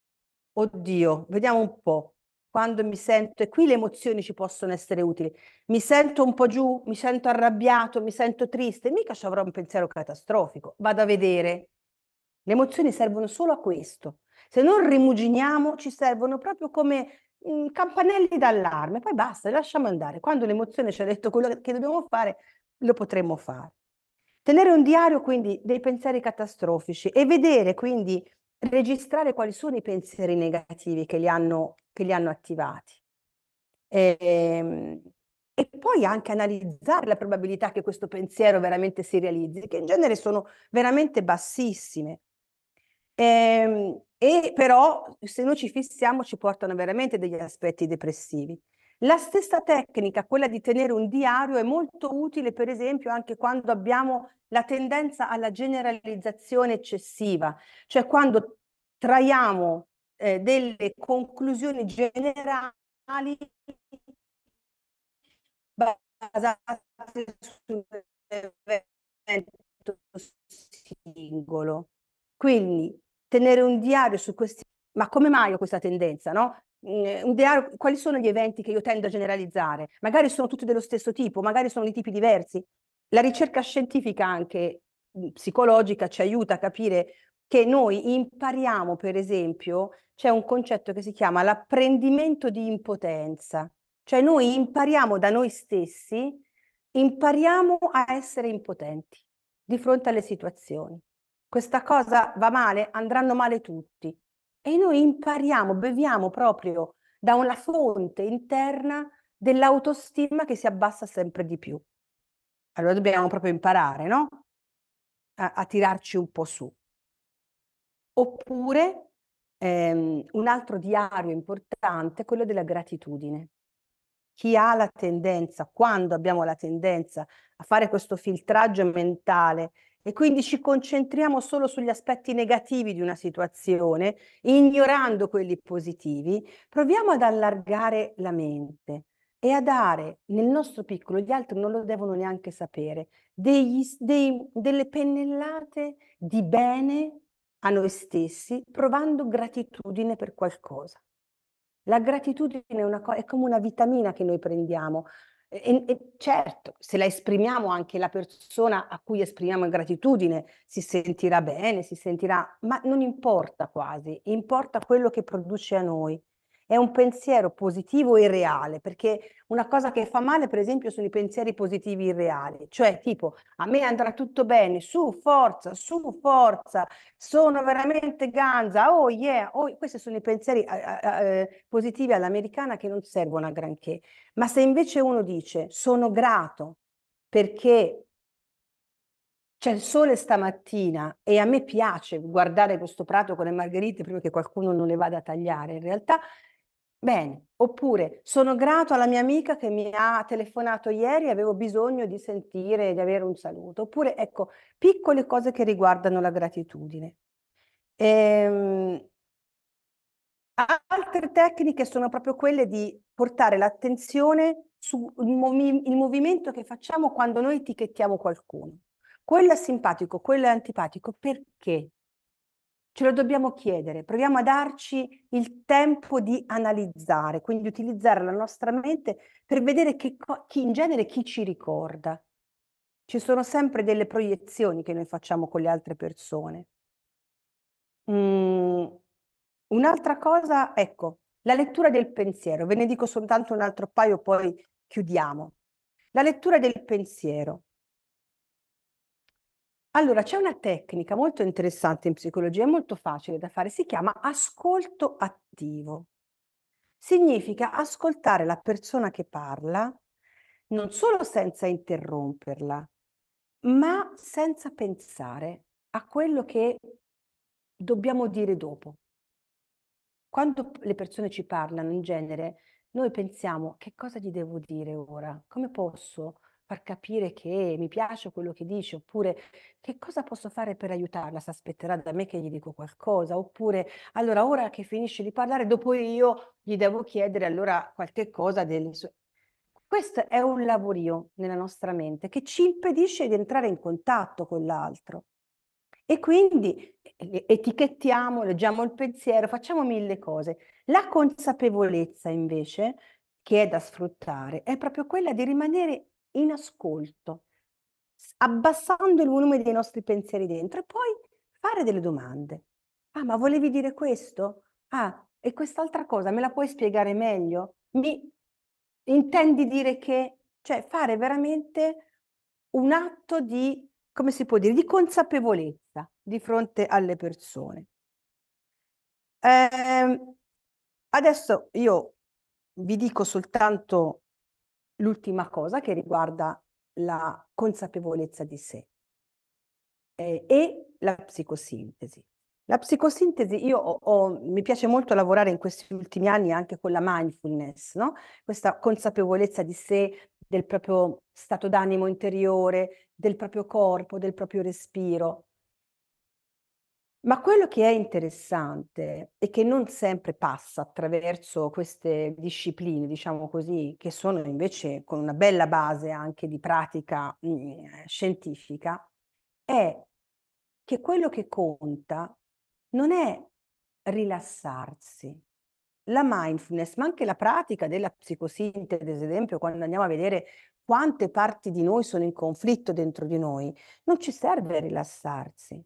Oddio, vediamo un po' quando mi sento, e qui le emozioni ci possono essere utili, mi sento un po' giù, mi sento arrabbiato, mi sento triste, mica ci avrò un pensiero catastrofico, vado a vedere. Le emozioni servono solo a questo. Se non rimuginiamo, ci servono proprio come mh, mm, campanelli d'allarme, poi basta, lasciamo andare. Quando l'emozione ci ha detto quello che dobbiamo fare, lo potremmo fare. Tenere un diario quindi dei pensieri catastrofici e vedere quindi registrare quali sono i pensieri negativi che li hanno, che li hanno attivati. E, ehm, e poi anche analizzare la probabilità che questo pensiero veramente si realizzi, che in genere sono veramente bassissime. E, ehm, e però se noi ci fissiamo ci portano veramente degli aspetti depressivi. La stessa tecnica, quella di tenere un diario, è molto utile per esempio anche quando abbiamo la tendenza alla generalizzazione eccessiva, cioè quando traiamo eh, delle conclusioni generali basate su un evento singolo. Quindi tenere un diario su questi... Ma come mai ho questa tendenza? No? Mhmm, ideare quali sono gli eventi che io tendo a generalizzare. Magari sono tutti dello stesso tipo, magari sono di tipi diversi. La ricerca scientifica anche mhmm, psicologica ci aiuta a capire che noi impariamo, per esempio, c'è un concetto che si chiama l'apprendimento di impotenza, cioè noi impariamo da noi stessi, impariamo a essere impotenti di fronte alle situazioni. Questa cosa va male, andranno male tutti. E noi impariamo, beviamo proprio da una fonte interna dell'autostima che si abbassa sempre di più. Allora dobbiamo proprio imparare, no? A, a tirarci un po' su. Oppure ehm, un altro diario importante è quello della gratitudine chi ha la tendenza, quando abbiamo la tendenza a fare questo filtraggio mentale e quindi ci concentriamo solo sugli aspetti negativi di una situazione, ignorando quelli positivi, proviamo ad allargare la mente e a dare nel nostro piccolo, gli altri non lo devono neanche sapere, degli, dei, delle pennellate di bene a noi stessi, provando gratitudine per qualcosa. La gratitudine è, co- è come una vitamina che noi prendiamo, e, e certo, se la esprimiamo anche la persona a cui esprimiamo gratitudine si sentirà bene, si sentirà, ma non importa quasi, importa quello che produce a noi è un pensiero positivo e reale, perché una cosa che fa male, per esempio, sono i pensieri positivi irreali, cioè tipo a me andrà tutto bene, su forza, su forza, sono veramente ganza, oh yeah, oh, questi sono i pensieri uh, uh, positivi all'americana che non servono a granché, ma se invece uno dice sono grato perché c'è il sole stamattina e a me piace guardare questo prato con le margherite prima che qualcuno non le vada a tagliare in realtà Bene, oppure sono grato alla mia amica che mi ha telefonato ieri e avevo bisogno di sentire, di avere un saluto. Oppure, ecco, piccole cose che riguardano la gratitudine. Ehm, altre tecniche sono proprio quelle di portare l'attenzione sul movi- movimento che facciamo quando noi etichettiamo qualcuno. Quello è simpatico, quello è antipatico, perché? ce lo dobbiamo chiedere, proviamo a darci il tempo di analizzare, quindi utilizzare la nostra mente per vedere che chi in genere chi ci ricorda. Ci sono sempre delle proiezioni che noi facciamo con le altre persone. Mm, un'altra cosa, ecco, la lettura del pensiero, ve ne dico soltanto un altro paio, poi chiudiamo. La lettura del pensiero. Allora, c'è una tecnica molto interessante in psicologia, è molto facile da fare, si chiama ascolto attivo. Significa ascoltare la persona che parla non solo senza interromperla, ma senza pensare a quello che dobbiamo dire dopo. Quando le persone ci parlano in genere, noi pensiamo che cosa gli devo dire ora, come posso far capire che mi piace quello che dice, oppure che cosa posso fare per aiutarla, si aspetterà da me che gli dico qualcosa, oppure allora ora che finisce di parlare, dopo io gli devo chiedere allora qualche cosa delle sue... Questo è un lavorio nella nostra mente che ci impedisce di entrare in contatto con l'altro. E quindi etichettiamo, leggiamo il pensiero, facciamo mille cose. La consapevolezza invece, che è da sfruttare, è proprio quella di rimanere in ascolto, abbassando il volume dei nostri pensieri dentro e poi fare delle domande. Ah, ma volevi dire questo? Ah, e quest'altra cosa me la puoi spiegare meglio? Mi intendi dire che, cioè fare veramente un atto di, come si può dire, di consapevolezza di fronte alle persone. Eh, adesso io vi dico soltanto l'ultima cosa che riguarda la consapevolezza di sé eh, e la psicosintesi. La psicosintesi, io ho, ho, mi piace molto lavorare in questi ultimi anni anche con la mindfulness, no? questa consapevolezza di sé, del proprio stato d'animo interiore, del proprio corpo, del proprio respiro. Ma quello che è interessante e che non sempre passa attraverso queste discipline, diciamo così, che sono invece con una bella base anche di pratica mh, mm, eh, scientifica, è che quello che conta non è rilassarsi. La mindfulness, ma anche la pratica della psicosintesi, ad esempio, quando andiamo a vedere quante parti di noi sono in conflitto dentro di noi, non ci serve rilassarsi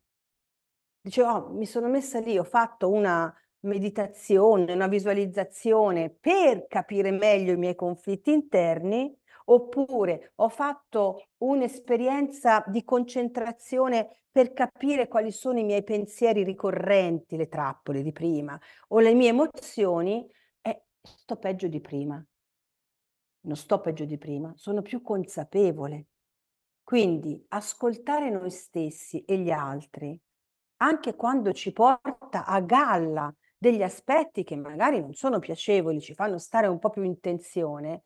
Dice, oh, mi sono messa lì, ho fatto una meditazione, una visualizzazione per capire meglio i miei conflitti interni, oppure ho fatto un'esperienza di concentrazione per capire quali sono i miei pensieri ricorrenti, le trappole di prima, o le mie emozioni, e sto peggio di prima. Non sto peggio di prima, sono più consapevole. Quindi ascoltare noi stessi e gli altri anche quando ci porta a galla degli aspetti che magari non sono piacevoli, ci fanno stare un po' più in tensione,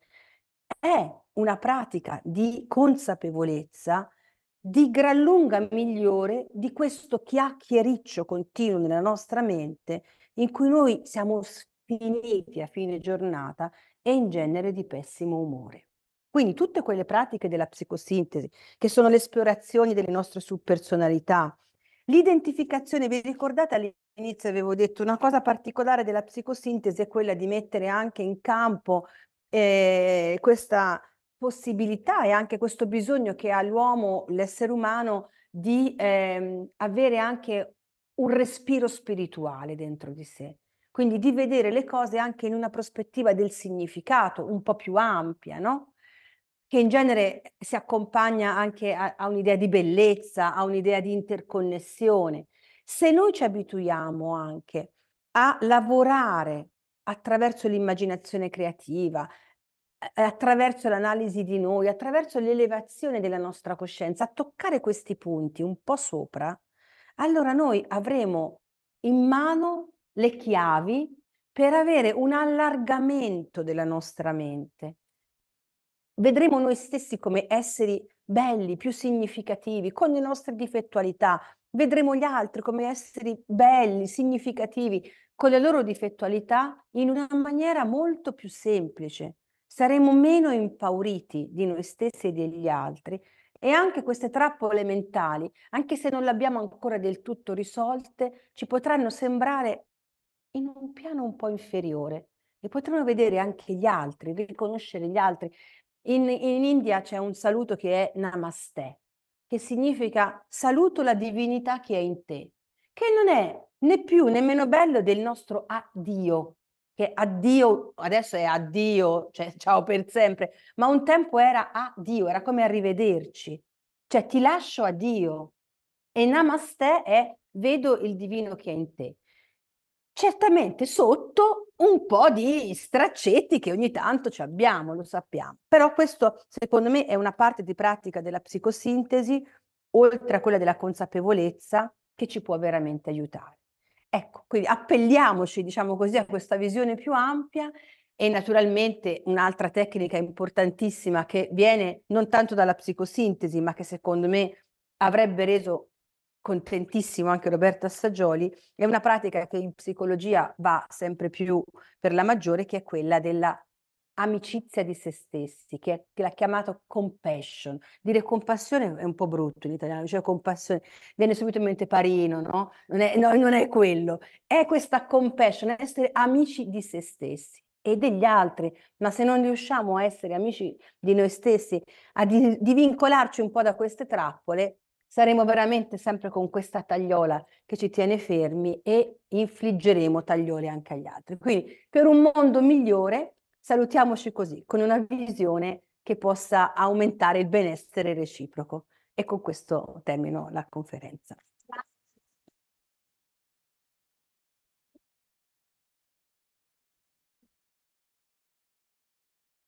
è una pratica di consapevolezza di gran lunga migliore di questo chiacchiericcio continuo nella nostra mente in cui noi siamo sfiniti a fine giornata e in genere di pessimo umore. Quindi tutte quelle pratiche della psicosintesi, che sono le esplorazioni delle nostre subpersonalità, L'identificazione, vi ricordate all'inizio avevo detto una cosa particolare della psicosintesi è quella di mettere anche in campo eh, questa possibilità e anche questo bisogno che ha l'uomo, l'essere umano, di eh, avere anche un respiro spirituale dentro di sé. Quindi di vedere le cose anche in una prospettiva del significato un po' più ampia, no? che in genere eh, si accompagna anche a, a un'idea di bellezza, a un'idea di interconnessione. Se noi ci abituiamo anche a lavorare attraverso l'immaginazione creativa, eh, eh, attraverso l'analisi di noi, attraverso l'elevazione della nostra coscienza, a toccare questi punti un po' sopra, allora noi avremo in mano le chiavi per avere un allargamento della nostra mente, vedremo noi stessi come esseri belli, più significativi, con le nostre difettualità, vedremo gli altri come esseri belli, significativi, con le loro difettualità in una maniera molto più semplice. Saremo meno impauriti di noi stessi e degli altri e anche queste trappole mentali, anche se non le abbiamo ancora del tutto risolte, ci potranno sembrare in un piano un po' inferiore e potremo vedere anche gli altri, riconoscere gli altri, in, in India c'è un saluto che è Namaste, che significa saluto la divinità che è in te, che non è né più né meno bello del nostro addio, che addio adesso è addio, cioè *laughs* ciao per sempre, ma un tempo era addio, era come arrivederci, cioè ti lascio addio. E namaste è vedo il divino che è in te certamente sotto un po' di straccetti che ogni tanto ci abbiamo, lo sappiamo. Però questo, secondo me, è una parte di pratica della psicosintesi, oltre a quella della consapevolezza, che ci può veramente aiutare. Ecco, quindi appelliamoci, diciamo così, a questa visione più ampia e naturalmente un'altra tecnica importantissima che viene non tanto dalla psicosintesi, ma che secondo me avrebbe reso contentissimo anche Roberto Assagioli, è una pratica che in psicologia va sempre più per la maggiore, che è quella della amicizia di se stessi, che, è, che l'ha chiamato compassion. Dire compassione è un po' brutto in italiano, cioè compassione, viene subito in mente Parino, no? Non è, no, non è quello, è questa compassion, essere amici di se stessi e degli altri, ma se non riusciamo a essere amici di noi stessi, a divincolarci di un po' da queste trappole, saremo veramente sempre con questa tagliola che ci tiene fermi e infliggeremo taglioli anche agli altri. Quindi per un mondo migliore salutiamoci così, con una visione che possa aumentare il benessere reciproco. E con questo termino la conferenza.